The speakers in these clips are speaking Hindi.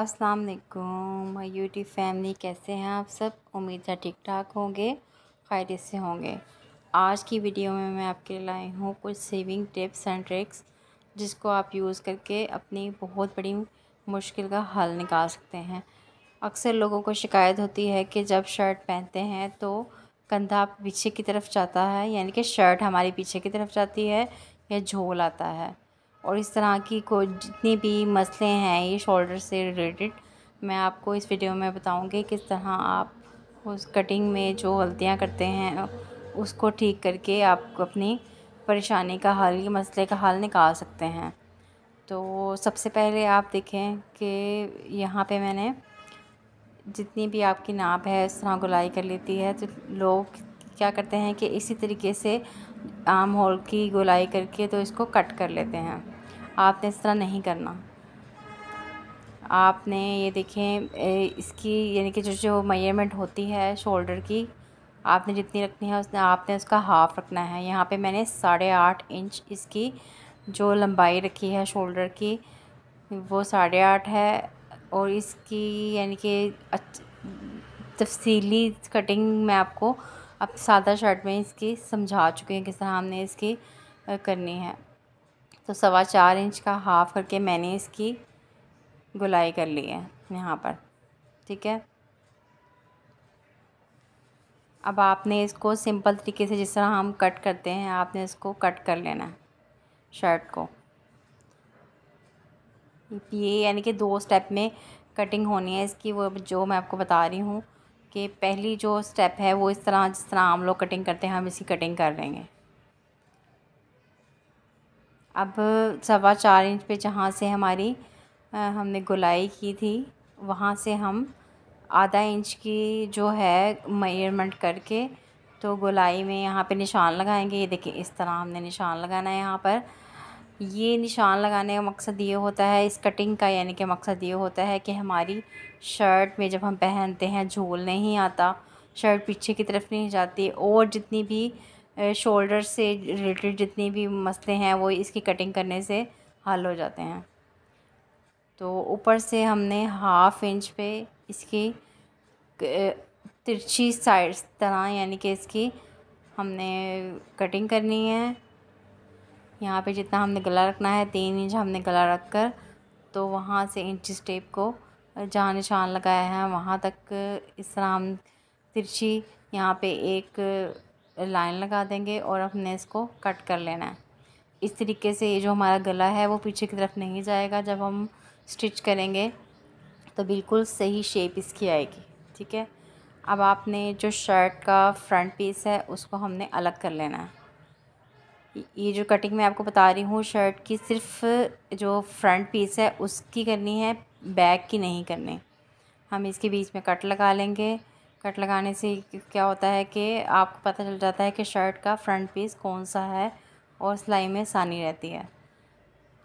अस्सलाम वालेकुम माय यूट्यूब फैमिली कैसे हैं आप सब उम्मीद है ठीक ठाक होंगे फ़ायदे से होंगे आज की वीडियो में मैं आपके लिए लाई हूँ कुछ सेविंग टिप्स एंड ट्रिक्स जिसको आप यूज़ करके अपनी बहुत बड़ी मुश्किल का हल निकाल सकते हैं अक्सर लोगों को शिकायत होती है कि जब शर्ट पहनते हैं तो कंधा पीछे की तरफ जाता है यानी कि शर्ट हमारी पीछे की तरफ जाती है या झोल आता है और इस तरह की को जितनी भी मसले हैं ये शोल्डर से रिलेटेड मैं आपको इस वीडियो में बताऊंगी किस तरह आप उस कटिंग में जो गलतियां करते हैं उसको ठीक करके आप अपनी परेशानी का हल या मसले का हल निकाल सकते हैं तो सबसे पहले आप देखें कि यहाँ पे मैंने जितनी भी आपकी नाप है इस तरह गुलाई कर लेती है तो लोग क्या करते हैं कि इसी तरीके से आम होल की गोलाई करके तो इसको कट कर लेते हैं आपने इस तरह नहीं करना आपने ये देखें इसकी यानी कि जो जो मेजरमेंट होती है शोल्डर की आपने जितनी रखनी है उसने आपने उसका हाफ़ रखना है यहाँ पे मैंने साढ़े आठ इंच इसकी जो लंबाई रखी है शोल्डर की वो साढ़े आठ है और इसकी यानी कि तफसीली कटिंग मैं आपको आप सादा शर्ट में इसकी समझा चुके हैं किस तरह हमने इसकी करनी है तो सवा चार इंच का हाफ़ करके मैंने इसकी गुलाई कर ली है यहाँ पर ठीक है अब आपने इसको सिंपल तरीके से जिस तरह हम कट करते हैं आपने इसको कट कर लेना है शर्ट को ये यानी कि दो स्टेप में कटिंग होनी है इसकी वो जो मैं आपको बता रही हूँ कि पहली जो स्टेप है वो इस तरह जिस तरह आम लोग कटिंग करते हैं हम इसी कटिंग कर लेंगे अब सवा चार इंच पे जहाँ से हमारी आ, हमने गुलाई की थी वहाँ से हम आधा इंच की जो है मेयरमेंट करके तो गुलाई में यहाँ पे निशान लगाएंगे ये देखिए इस तरह हमने निशान लगाना है यहाँ पर ये निशान लगाने का मकसद ये होता है इस कटिंग का यानी कि मकसद ये होता है कि हमारी शर्ट में जब हम पहनते हैं झोल नहीं आता शर्ट पीछे की तरफ नहीं जाती और जितनी भी शोल्डर से रिलेटेड जितनी भी मसले हैं वो इसकी कटिंग करने से हल हो जाते हैं तो ऊपर से हमने हाफ इंच पे इसकी तिरछी साइड तरह यानी कि इसकी हमने कटिंग करनी है यहाँ पे जितना हमने गला रखना है तीन इंच हमने गला रख कर तो वहाँ से इंच स्टेप को जहाँ निशान लगाया है वहाँ तक इस तरह हम तिरछी यहाँ पे एक लाइन लगा देंगे और अपने इसको कट कर लेना है इस तरीके से ये जो हमारा गला है वो पीछे की तरफ नहीं जाएगा जब हम स्टिच करेंगे तो बिल्कुल सही शेप इसकी आएगी ठीक है अब आपने जो शर्ट का फ्रंट पीस है उसको हमने अलग कर लेना है ये जो कटिंग मैं आपको बता रही हूँ शर्ट की सिर्फ जो फ्रंट पीस है उसकी करनी है बैक की नहीं करनी हम इसके बीच में कट लगा लेंगे कट लगाने से क्या होता है कि आपको पता चल जाता है कि शर्ट का फ्रंट पीस कौन सा है और सिलाई में आसानी रहती है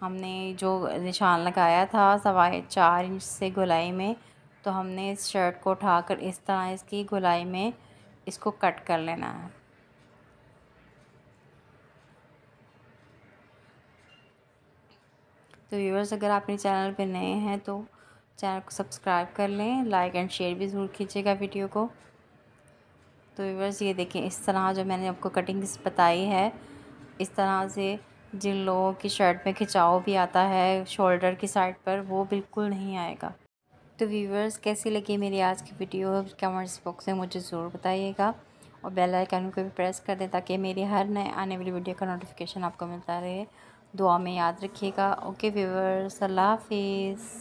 हमने जो निशान लगाया था सवाए चार इंच से गुलाई में तो हमने इस शर्ट को उठाकर इस तरह इसकी गुलाई में इसको कट कर लेना है तो व्यूवर्स अगर आप चैनल पर नए हैं तो चैनल को सब्सक्राइब कर लें लाइक एंड शेयर भी ज़रूर कीजिएगा वीडियो को तो व्यूवर्स ये देखें इस तरह जो मैंने आपको कटिंग्स बताई है इस तरह से जिन लोगों की शर्ट में खिंचाव भी आता है शोल्डर की साइड पर वो बिल्कुल नहीं आएगा तो व्यूवर्स कैसी लगी मेरी आज की वीडियो कमेंट्स बॉक्स में मुझे ज़रूर बताइएगा और बेल आइकन को भी प्रेस कर दें ताकि मेरी हर नए आने वाली वीडियो का नोटिफिकेशन आपको मिलता रहे दुआ में याद रखिएगा ओके व्यूवर्स अल्लाह हाफिज़